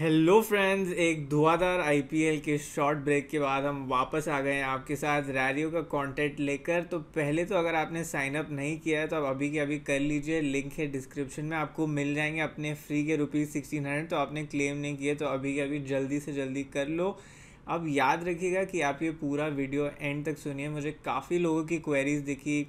hello friends एक धुआंधार IPL के शॉर्ट ब्रेक के बाद हम वापस आ गए हैं आपके साथ रैलियो का कंटेंट लेकर तो पहले तो अगर आपने साइन अप नहीं किया है तो आप अभी के अभी कर लीजिए लिंक है डिस्क्रिप्शन में आपको मिल जाएंगे अपने फ्री के रुपीज़ सिक्सटीन हंड्रेड तो आपने क्लेम नहीं किया तो अभी के अभी जल्दी से जल्दी कर लो अब याद रखिएगा कि आप ये पूरा वीडियो एंड तक सुनिए मुझे काफ़ी लोगों की क्वेरीज दिखी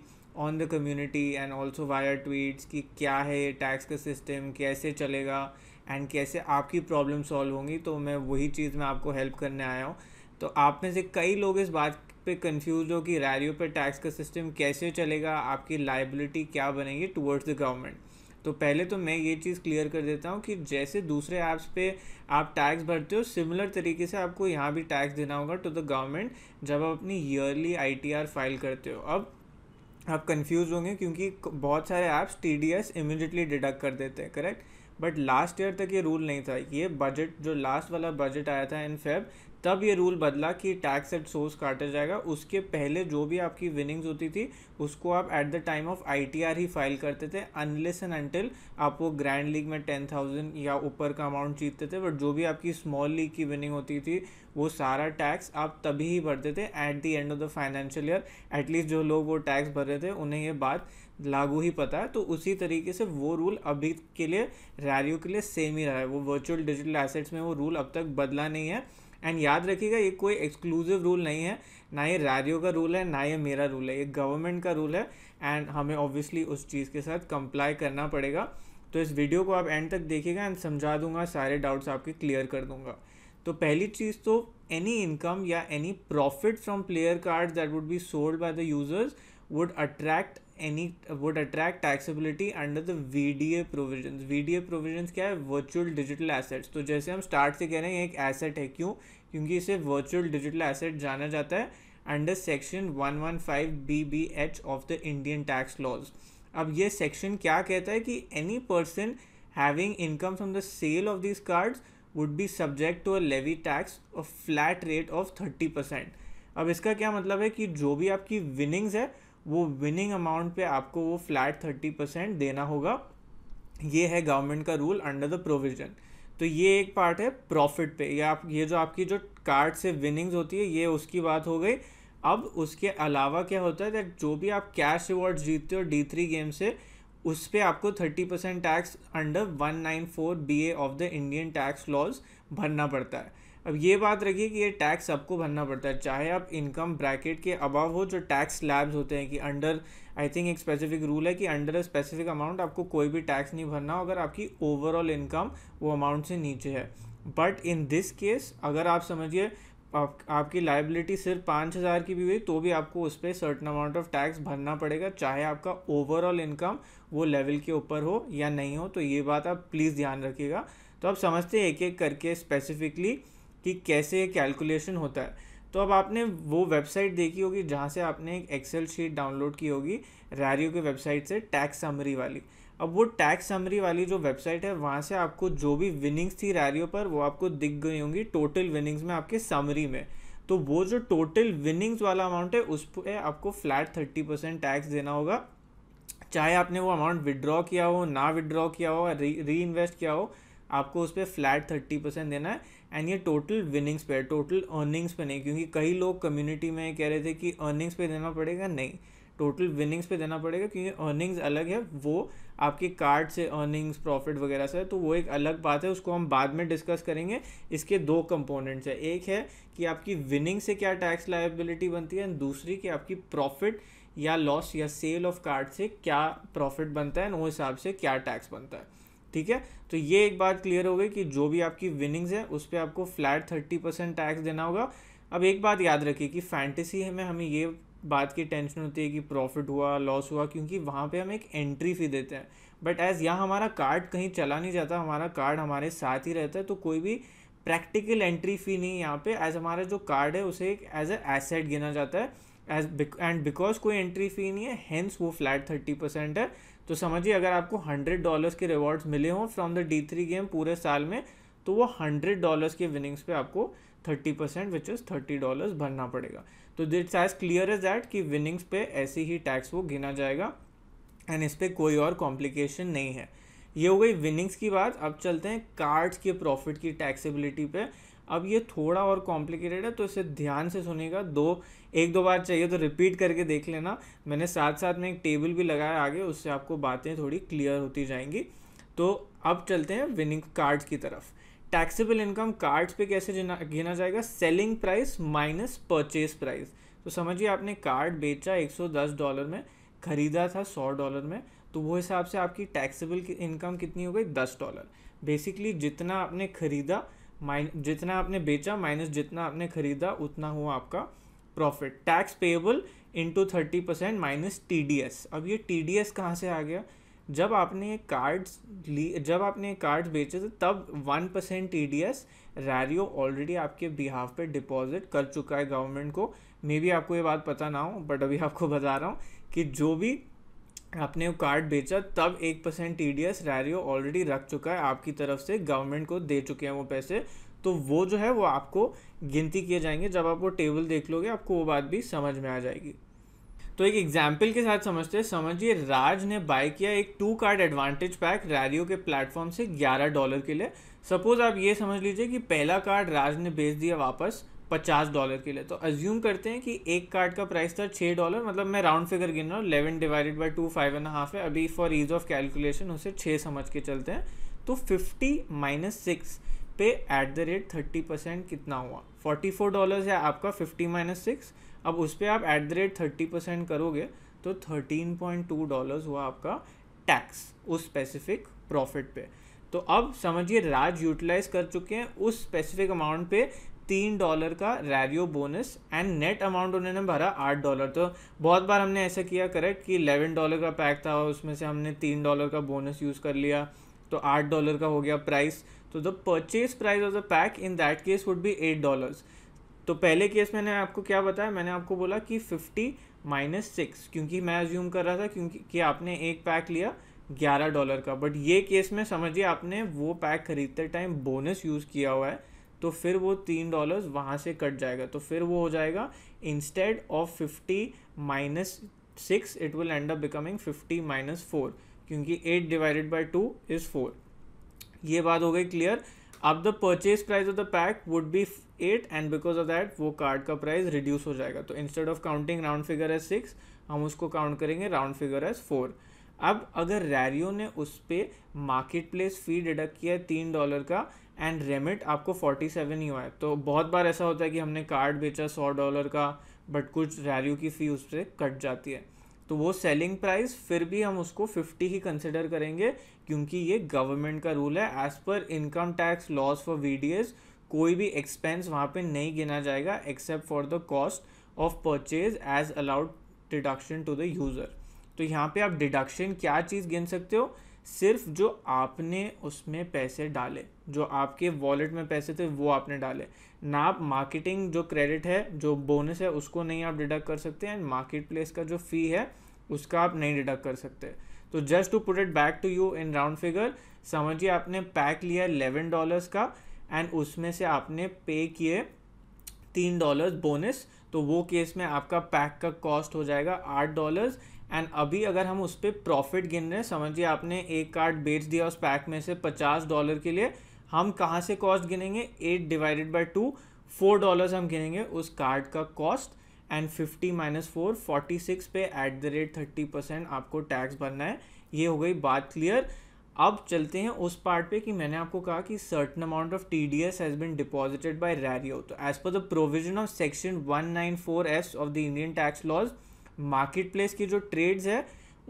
on the community and also via tweets कि क्या है टैक्स का सिस्टम कैसे चलेगा एंड कैसे आपकी प्रॉब्लम सॉल्व होंगी तो मैं वही चीज़ में आपको हेल्प करने आया हूँ तो आप में से कई लोग इस बात पे कंफ्यूज हो कि रैलियों पे टैक्स का सिस्टम कैसे चलेगा आपकी लाइबिलिटी क्या बनेगी टुवर्ड्स द गवर्नमेंट तो पहले तो मैं ये चीज़ क्लियर कर देता हूँ कि जैसे दूसरे ऐप्स पे आप टैक्स भरते हो सिमिलर तरीके से आपको यहाँ भी टैक्स देना होगा टू द गवर्नमेंट जब आप अपनी ईयरली आई फाइल करते हो अब आप कंफ्यूज होंगे क्योंकि बहुत सारे ऐप्स टी डी डिडक्ट कर देते हैं करेक्ट बट लास्ट ईयर तक ये रूल नहीं था ये बजट जो लास्ट वाला बजट आया था इन फेब तब ये रूल बदला कि टैक्स एट सोर्स काटा जाएगा उसके पहले जो भी आपकी विनिंग्स होती थी उसको आप at the time of ITR ही फाइल करते थे अनलेस एंड अनटिल आप वो ग्रैंड लीग में टेन थाउजेंड या ऊपर का अमाउंट जीतते थे बट जो भी आपकी स्मॉल लीग की विनिंग होती थी वो सारा टैक्स आप तभी ही भरते थे at the end of the financial year at least जो लोग वो टैक्स भर रहे थे उन्हें ये बात लागू ही पता है तो उसी तरीके से वो रूल अभी के लिए रैरियो के लिए सेम ही रहा है वो वर्चुअल डिजिटल एसेट्स में वो रूल अब तक बदला नहीं है एंड याद रखिएगा ये कोई एक्सक्लूसिव रूल नहीं है ना ये रैरियो का रूल है ना ये मेरा रूल है ये गवर्नमेंट का रूल है एंड हमें ऑब्वियसली उस चीज़ के साथ कंप्लाई करना पड़ेगा तो इस वीडियो को आप एंड तक देखिएगा एंड समझा दूंगा सारे डाउट्स आपके क्लियर कर दूंगा तो पहली चीज़ तो एनी इनकम या any profit from player card that would be sold by the users would attract under the V D A provision V D A provision क्या है वर्चुअल डिजिटल एसेट्स तो जैसे हम स्टार्ट से कह रहे हैं एक एसेट है क्यों क्योंकि इसे वर्चुअल डिजिटल एसेट जाना जाता है under section one one five B B H of the Indian tax laws अब ये सेक्शन क्या कहता है कि any person having income from the sale of this cards would be subject to a levy tax और flat rate of thirty percent अब इसका क्या मतलब है कि जो भी आपकी विनिंग्स है वो विनिंग अमाउंट पे आपको वो फ्लैट थर्टी परसेंट देना होगा ये है गवर्नमेंट का रूल अंडर द प्रोविजन तो ये एक पार्ट है प्रॉफिट पे या आप ये जो आपकी जो कार्ड से विनिंग्स होती है ये उसकी बात हो गई अब उसके अलावा क्या होता है दैट जो भी आप कैश रिवॉर्ड जीतते हो डी थ्री गेम से उस पर आपको thirty percent tax under one nine four B A of the Indian tax laws भरना पड़ता है अब ये बात रखिए कि ये टैक्स आपको भरना पड़ता है चाहे आप इनकम ब्रैकेट के अबाव हो जो टैक्स लैब्स होते हैं कि अंडर आई थिंक एक स्पेसिफिक रूल है कि अंडर अ स्पेसिफिक अमाउंट आपको कोई भी टैक्स नहीं भरना हो अगर आपकी ओवरऑल इनकम वो अमाउंट से नीचे है बट इन दिस केस अगर आप समझिए आप, आपकी लाइबिलिटी सिर्फ पाँच हज़ार की भी हुई तो भी आपको उस पर सर्टन अमाउंट ऑफ टैक्स भरना पड़ेगा चाहे आपका ओवरऑल इनकम वो लेवल के ऊपर हो या नहीं हो तो ये बात आप प्लीज़ ध्यान रखिएगा तो आप समझते हैं एक एक करके स्पेसिफिकली कि कैसे कैलकुलेशन होता है तो अब आपने वो वेबसाइट देखी होगी जहाँ से आपने एक एक्सेल शीट डाउनलोड की होगी रैरियो की वेबसाइट से टैक्स समरी वाली अब वो टैक्स समरी वाली जो वेबसाइट है वहाँ से आपको जो भी विनिंग्स थी रैरियो पर वो आपको दिख गई होंगी टोटल विनिंग्स में आपके समरी में तो वो जो टोटल विनिंग्स वाला अमाउंट है उस पर आपको फ्लैट थर्टी परसेंट टैक्स देना होगा चाहे आपने वो अमाउंट विड्रॉ किया हो ना विड्रॉ किया हो री इन्वेस्ट किया हो आपको उस पर फ्लैट थर्टी परसेंट देना है एंड ये टोटल विनिंग्स पे टोटल अर्निंग्स पे नहीं क्योंकि कई लोग कम्युनिटी में कह रहे थे कि अर्निंग्स पे देना पड़ेगा नहीं टोटल विनिंग्स पे देना पड़ेगा क्योंकि अर्निंग्स अलग है वो आपके कार्ड से अर्निंग्स प्रॉफिट वगैरह से तो वो एक अलग बात है उसको हम बाद में डिस्कस करेंगे इसके दो कंपोनेंट्स है एक है कि आपकी विनिंग से क्या टैक्स लाइबिलिटी बनती है एंड दूसरी कि आपकी प्रॉफिट या लॉस या सेल ऑफ कार्ड से क्या प्रॉफिट बनता है वो हिसाब से क्या टैक्स बनता है ठीक है तो ये एक बात क्लियर हो गई कि जो भी आपकी विनिंग्स है उस पर आपको फ्लैट थर्टी परसेंट टैक्स देना होगा अब एक बात याद रखिए कि फैंटेसी में हमें ये बात की टेंशन होती है कि प्रॉफिट हुआ लॉस हुआ क्योंकि वहाँ पे हम एक एंट्री फ़ी देते हैं बट एज़ यहाँ हमारा कार्ड कहीं चला नहीं जाता हमारा कार्ड हमारे साथ ही रहता है तो कोई भी प्रैक्टिकल एंट्री फ़ी नहीं यहाँ पे एज हमारा जो कार्ड है उसे एक एज ए एसेट गिना जाता है एज एंड बिकॉज कोई एंट्री फ़ी नहीं है हेंस वो फ्लैट थर्टी परसेंट है तो समझिए अगर आपको हंड्रेड डॉलर्स के रिवॉर्ड्स मिले हों from the D three game पूरे साल में तो वो हंड्रेड डॉलर्स के विनिंग्स पे आपको thirty percent which is thirty dollars भरना पड़ेगा तो that's as clear is that कि विनिंग्स पे ऐसे ही टैक्स वो गिना जाएगा एंड इस पर कोई और कॉम्प्लिकेशन नहीं है ये हो गई विनिंग्स की बात अब चलते हैं कार्ड्स के प्रॉफिट की टैक्सेबिलिटी पे अब ये थोड़ा और कॉम्प्लिकेटेड है तो इसे ध्यान से सुनेगा दो एक दो बार चाहिए तो रिपीट करके देख लेना मैंने साथ साथ में एक टेबल भी लगाया आगे उससे आपको बातें थोड़ी क्लियर होती जाएंगी तो अब चलते हैं विनिंग कार्ड्स की तरफ टैक्सेबल इनकम कार्ड्स पे कैसे गिना जाएगा selling price minus purchase price तो समझिए आपने कार्ड बेचा एक डॉलर में ख़रीदा था सौ डॉलर में तो वो हिसाब से आपकी टैक्सेबल की इनकम कितनी हो गई दस डॉलर बेसिकली जितना आपने ख़रीदा माइन जितना आपने बेचा माइनस जितना आपने ख़रीदा उतना हुआ आपका profit tax payable into thirty percent minus T D S अब ये टी डी एस कहाँ से आ गया जब आपने ये कार्ड्स ली जब आपने ये कार्ड्स बेचे थे तब one percent T D S Rario already आपके बिहाफ पे डिपॉजिट कर चुका है गवर्नमेंट को मे बी आपको ये बात पता ना हो बट अभी आपको बता रहा हूँ कि जो भी आपने वो कार्ड बेचा तब एक percent T D S Rario already रख चुका है आपकी तरफ से गवर्नमेंट को दे चुके हैं वो पैसे तो वो जो है वो आपको गिनती किए जाएंगे जब आप वो टेबल देख लोगे आपको वो बात भी समझ में आ जाएगी तो एक एग्जाम्पल के साथ समझते हैं समझिए राज ने बाय किया एक two card advantage pack Rario के प्लेटफॉर्म से 11 डॉलर के लिए सपोज आप ये समझ लीजिए कि पहला कार्ड राज ने बेच दिया वापस पचास डॉलर के लिए तो अज्यूम करते हैं कि एक कार्ड का प्राइस था छः डॉलर मतलब मैं राउंड फिगर गिन रहा हूँ eleven divided by two five and half है अभी फॉर ईज ऑफ कैलकुलेशन उसे छः समझ के चलते हैं तो फिफ्टी माइनस सिक्स पे at the rate thirty percent कितना हुआ फोर्टी फोर डॉलर है आपका फिफ्टी माइनस सिक्स अब उस पर आप at the rate thirty percent करोगे तो थर्टीन पॉइंट टू डॉलर हुआ आपका टैक्स उस स्पेसिफिक प्रॉफिट पे तो अब समझिए राज यूटिलाइज कर चुके हैं उस स्पेसिफिक अमाउंट पे तीन डॉलर का Rario bonus and net amount उन्होंने भरा आठ डॉलर तो बहुत बार हमने ऐसा किया करेक्ट कि इलेवन डॉलर का पैक था उसमें से हमने तीन डॉलर का बोनस यूज़ कर लिया तो आठ डॉलर का हो गया प्राइस तो the purchase price of the pack in that case would be eight dollars तो पहले केस मैंने आपको क्या बताया मैंने आपको बोला कि फिफ्टी माइनस सिक्स क्योंकि मैं अज्यूम कर रहा था क्योंकि कि आपने एक पैक लिया ग्यारह डॉलर का बट ये केस में समझिए आपने वो पैक खरीदते टाइम बोनस यूज़ किया हुआ है तो फिर वो तीन डॉलर्स वहाँ से कट जाएगा तो फिर वो हो जाएगा instead of fifty minus six it will end up becoming fifty minus four क्योंकि eight divided by two is four ये बात हो गई क्लियर अब the purchase price of the pack would be eight and because of that वो card का price reduce हो जाएगा तो instead of counting round figure as six हम उसको काउंट करेंगे राउंड फिगर एज फोर अब अगर रैरियो ने उस पर मार्केट प्लेस फ़ी डिडक्ट किया है तीन डॉलर का एंड रेमिट आपको फोर्टी सेवन ही हुआ है तो बहुत बार ऐसा होता है कि हमने कार्ड बेचा सौ डॉलर का बट कुछ वैल्यू की फ़ी उस पर कट जाती है तो वो सेलिंग प्राइस फिर भी हम उसको फिफ्टी ही कंसिडर करेंगे क्योंकि ये गवर्नमेंट का रूल है as per income tax laws for V कोई भी एक्सपेंस वहाँ पे नहीं गिना जाएगा except for the cost of purchase as allowed deduction to the user तो यहाँ पे आप डिडक्शन क्या चीज़ गिन सकते हो सिर्फ जो आपने उसमें पैसे डाले जो आपके वॉलेट में पैसे थे वो आपने डाले ना आप मार्केटिंग जो क्रेडिट है जो बोनस है उसको नहीं आप डिडक्ट कर सकते एंड मार्केट प्लेस का जो फ़ी है उसका आप नहीं डिडक्ट कर सकते तो just to put it back to you in round figure समझिए आपने पैक लिया इलेवन डॉलर्स का एंड उसमें से आपने पे किए तीन डॉलर्स बोनस तो वो केस में आपका पैक का कॉस्ट हो जाएगा आठ डॉलर्स एंड अभी अगर हम उस पर प्रॉफिट गिन रहे हैं समझिए आपने एक कार्ड बेच दिया उस पैक में से पचास डॉलर के लिए हम कहाँ से कॉस्ट गिनेंगे eight divided by two four dollars हम गिनेंगे उस कार्ड का cost and fifty minus four forty six पे at the rate thirty percent आपको टैक्स भरना है ये हो गई बात क्लियर अब चलते हैं उस पार्ट पे कि मैंने आपको कहा कि certain amount of T D S has been deposited by Rario तो as per the provision of section one nine four S of the Indian tax laws marketplace की जो ट्रेड्स है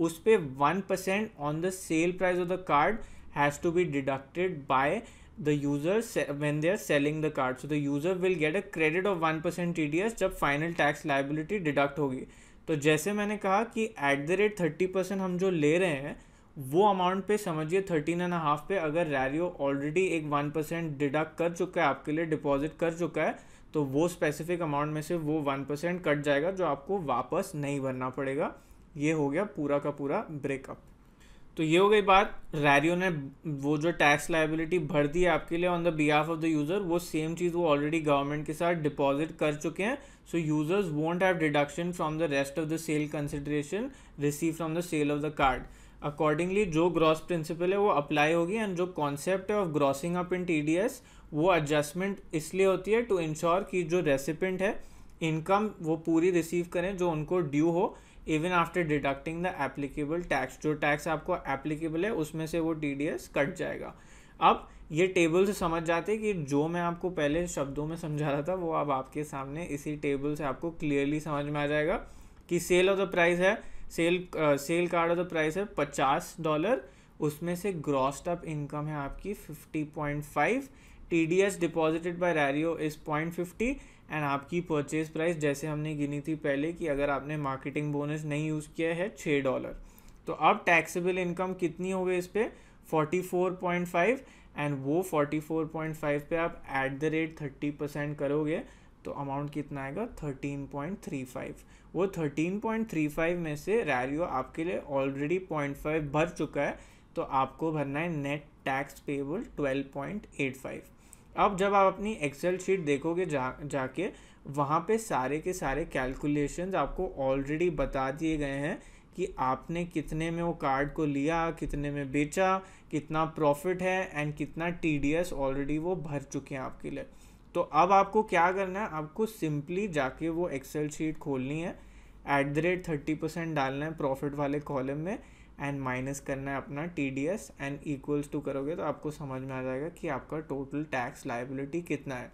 उस पर one percent on the sale price of the card has to be deducted by the user when they are selling the card so the user will get a credit of one percent T D S जब final tax liability deduct होगी तो जैसे मैंने कहा कि at the rate thirty percent हम जो ले रहे हैं वो अमाउंट पे समझिए थर्टीन एंड हाफ पे अगर रैरियो ऑलरेडी एक वन परसेंट डिडक्ट कर चुका है आपके लिए डिपॉजिट कर चुका है तो वो स्पेसिफिक अमाउंट में से वो वन परसेंट कट जाएगा जो आपको वापस नहीं भरना पड़ेगा ये हो गया पूरा का पूरा ब्रेकअप तो ये हो गई बात रैरियो ने वो जो टैक्स लाइबिलिटी भर दी है आपके लिए on the behalf of the user वो सेम चीज़ वो ऑलरेडी गवर्नमेंट के साथ डिपॉजिट कर चुके हैं so users won't have deduction from the rest of the sale consideration receive from the sale of the card accordingly जो ग्रॉस प्रिंसिपल है वो अप्लाई होगी एंड जो कॉन्सेप्ट है of grossing up in T वो एडजस्टमेंट इसलिए होती है टू इंश्योर कि जो रेसिपेंट है इनकम वो पूरी रिसीव करें जो उनको ड्यू हो even after deducting the applicable tax जो टैक्स आपको एप्लीकेबल है उसमें से वो टी कट जाएगा अब ये टेबल से समझ जाते कि जो मैं आपको पहले शब्दों में समझा रहा था वो अब आपके सामने इसी टेबल से आपको क्लियरली समझ में आ जाएगा कि सेल ऑफ द प्राइस है sale sale card of the price है पचास डॉलर उसमें से ग्रॉस्ट अप इनकम है आपकी fifty point five T D S deposited by Rario is point fifty and आपकी परचेज प्राइस जैसे हमने गिनी थी पहले कि अगर आपने मार्केटिंग बोनस नहीं यूज़ किया है छः डॉलर तो अब टैक्सेबल इनकम कितनी हो गई इस पर forty four point five and वो फोर्टी फोर पॉइंट फाइव पर आप at the rate thirty percent करोगे तो अमाउंट कितना आएगा थर्टीन पॉइंट थ्री फाइव वो थर्टीन पॉइंट थ्री फाइव में से रैरियो आपके लिए ऑलरेडी पॉइंट फाइव भर चुका है तो आपको भरना है net tax payable twelve point eight five अब जब आप अपनी एक्सेल शीट देखोगे जा जाके वहाँ पे सारे के सारे कैलकुलेशंस आपको ऑलरेडी बता दिए गए हैं कि आपने कितने में वो कार्ड को लिया कितने में बेचा कितना प्रॉफिट है एंड कितना टी ऑलरेडी वो भर चुके हैं आपके लिए तो अब आपको क्या करना है आपको सिंपली जाके वो एक्सेल शीट खोलनी है at the rate thirty percent डालना है प्रॉफिट वाले कॉलम में एंड माइनस करना है अपना T D S and equals to करोगे तो आपको समझ में आ जाएगा कि आपका टोटल टैक्स लाइबिलिटी कितना है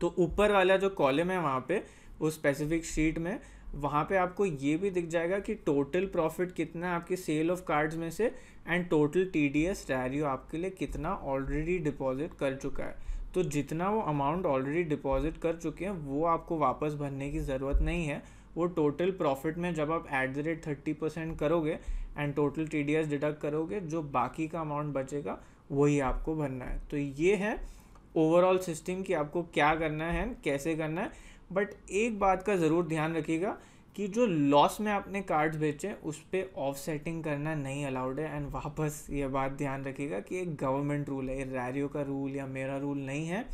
तो ऊपर वाला जो कॉलम है वहाँ पे उस स्पेसिफिक शीट में वहाँ पे आपको ये भी दिख जाएगा कि टोटल प्रॉफिट कितना है आपकी सेल ऑफ कार्ड्स में से and total T D S value आपके लिए कितना ऑलरेडी डिपॉजिट कर चुका है तो जितना वो अमाउंट ऑलरेडी डिपॉजिट कर चुके हैं वो आपको वापस भरने की ज़रूरत नहीं है वो टोटल प्रॉफिट में जब आप at the rate thirty percent करोगे एंड टोटल टी डिडक्ट करोगे जो बाकी का अमाउंट बचेगा वही आपको भरना है तो ये है ओवरऑल सिस्टम कि आपको क्या करना है कैसे करना है बट एक बात का ज़रूर ध्यान रखिएगा कि जो लॉस में आपने कार्ड्स बेचे उस पर ऑफसेटिंग करना नहीं अलाउड है एंड वापस ये बात ध्यान रखिएगा कि एक गवर्नमेंट रूल है रैरियो का रूल या मेरा रूल नहीं है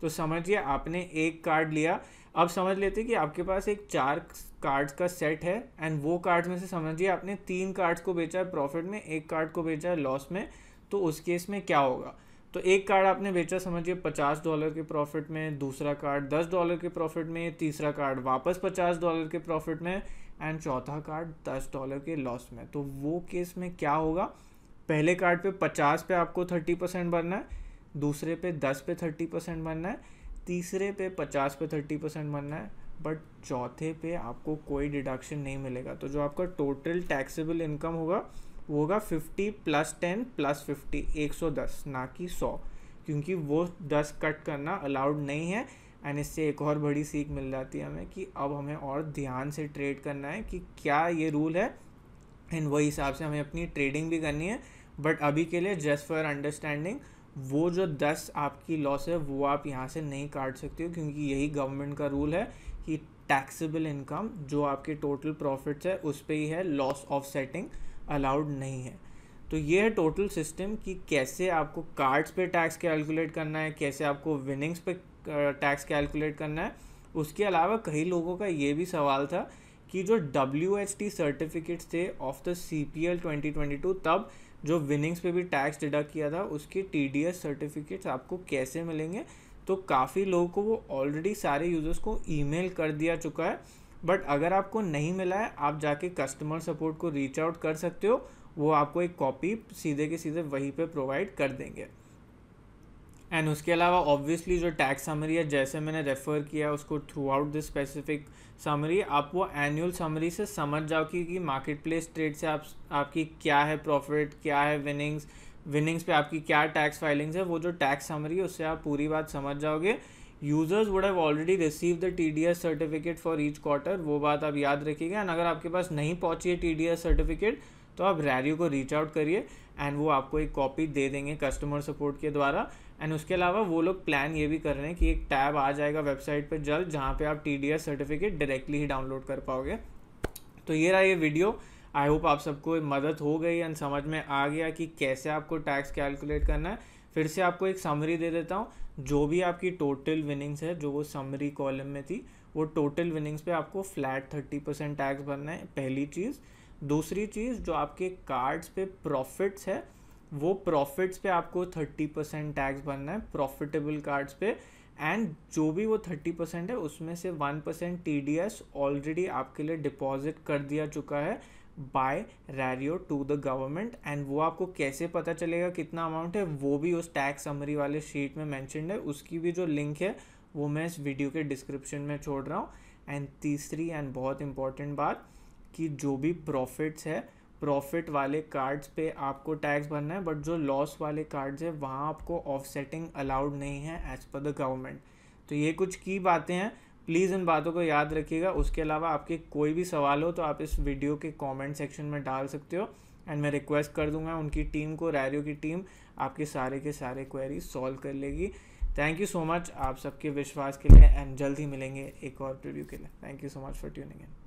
तो समझिए आपने एक कार्ड लिया अब समझ लेते कि आपके पास एक चार कार्ड्स का सेट है एंड वो कार्ड्स में से समझिए आपने तीन कार्ड्स को बेचा है प्रॉफिट में एक कार्ड को बेचा है लॉस में तो उस केस में क्या होगा तो एक कार्ड आपने बेचा समझिए पचास डॉलर के प्रॉफिट में दूसरा कार्ड दस डॉलर के प्रॉफिट में तीसरा कार्ड वापस पचास डॉलर के प्रॉफिट में एंड चौथा कार्ड दस डॉलर के लॉस में तो वो केस में क्या होगा पहले कार्ड पे पचास पे आपको थर्टी परसेंट बनना है दूसरे पे दस पे थर्टी परसेंट बनना है तीसरे पे पचास पे थर्टी परसेंट बनना है बट चौथे पे आपको कोई डिडक्शन नहीं मिलेगा तो जो आपका टोटल टैक्सेबल इनकम होगा वो होगा fifty plus ten plus fifty एक सौ दस ना कि सौ क्योंकि वो दस कट करना अलाउड नहीं है एंड इससे एक और बड़ी सीख मिल जाती है हमें कि अब हमें और ध्यान से ट्रेड करना है कि क्या ये रूल है एंड वही हिसाब से हमें अपनी ट्रेडिंग भी करनी है बट अभी के लिए जस्ट फॉर अंडरस्टैंडिंग वो जो दस आपकी लॉस है वो आप यहाँ से नहीं काट सकते हो क्योंकि यही गवर्नमेंट का रूल है कि टैक्सेबल इनकम जो आपके टोटल प्रॉफिट्स है उस पर ही है लॉस ऑफ सेटिंग अलाउड नहीं है तो ये है टोटल सिस्टम कि कैसे आपको कार्ड्स पे टैक्स कैलकुलेट करना है कैसे आपको विनिंग्स पे टैक्स कैलकुलेट करना है उसके अलावा कई लोगों का ये भी सवाल था कि जो डब्ल्यू एच टी सर्टिफिकेट्स थे of the C P L twenty twenty two तब जो विनिंग्स पे भी टैक्स डिडक्ट किया था उसके टी डी एस सर्टिफिकेट्स आपको कैसे मिलेंगे तो काफ़ी लोगों को वो ऑलरेडी सारे यूज़र्स को ईमेल कर दिया चुका है बट अगर आपको नहीं मिला है आप जाके कस्टमर सपोर्ट को रीच आउट कर सकते हो वो आपको एक कॉपी सीधे के सीधे वहीं पे प्रोवाइड कर देंगे एंड उसके अलावा ऑब्वियसली जो टैक्स समरी है जैसे मैंने रेफ़र किया उसको throughout this specific summary आप वो एनुअल समरी से समझ जाओ कि मार्केट प्लेस ट्रेड से आप आपकी क्या है प्रॉफिट क्या है विनिंग्स विनिंग्स पे आपकी क्या टैक्स फाइलिंग्स है वो जो टैक्स समरी है उससे आप पूरी बात समझ जाओगे users would have already receive the T D S certificate for each quarter वो बात आप याद रखिएगा एंड अगर आपके पास नहीं पहुंची है टी डी एस सर्टिफिकेट तो आप रैरियो को रीच आउट करिए एंड वो आपको एक कॉपी दे देंगे कस्टमर सपोर्ट के द्वारा एंड उसके अलावा वो लोग प्लान ये भी कर रहे हैं कि एक टैब आ जाएगा वेबसाइट पर जल्द जहाँ पे आप T D S certificate directly ही डाउनलोड कर पाओगे तो ये रहा ये वीडियो आई होप आप सबको मदद हो गई एंड समझ में आ गया कि कैसे आपको टैक्स कैलकुलेट करना है फिर से आपको एक समरी दे देता हूँ जो भी आपकी टोटल विनिंग्स है जो वो समरी कॉलम में थी वो टोटल विनिंग्स पे आपको फ्लैट थर्टी परसेंट टैक्स भरना है पहली चीज़ दूसरी चीज़ जो आपके कार्ड्स पे प्रॉफिट्स है वो प्रॉफिट्स पे आपको थर्टी परसेंट टैक्स भरना है प्रॉफिटेबल कार्ड्स पे एंड जो भी वो थर्टी परसेंट है उसमें से one percent T D S already आपके लिए डिपॉजिट कर दिया चुका है by Rario to the government and वो आपको कैसे पता चलेगा कितना अमाउंट है वो भी उस टैक्स समरी वाले शीट में मैंशनड है उसकी भी जो लिंक है वो मैं इस वीडियो के डिस्क्रिप्शन में छोड़ रहा हूँ एंड तीसरी एंड बहुत इम्पॉर्टेंट बात कि जो भी प्रॉफिट्स है प्रॉफिट वाले कार्ड्स पे आपको टैक्स भरना है बट जो लॉस वाले कार्ड्स है वहाँ आपको ऑफसेटिंग अलाउड नहीं है एज़ पर द गवर्नमेंट तो ये कुछ की बातें हैं प्लीज़ इन बातों को याद रखिएगा उसके अलावा आपके कोई भी सवाल हो तो आप इस वीडियो के कमेंट सेक्शन में डाल सकते हो एंड मैं रिक्वेस्ट कर दूंगा उनकी टीम को रैरियो की टीम आपके सारे के सारे क्वेरी सॉल्व कर लेगी थैंक यू सो मच आप सबके विश्वास के लिए एंड जल्द ही मिलेंगे एक और प्रिव्यू के लिए thank you so much for tuning in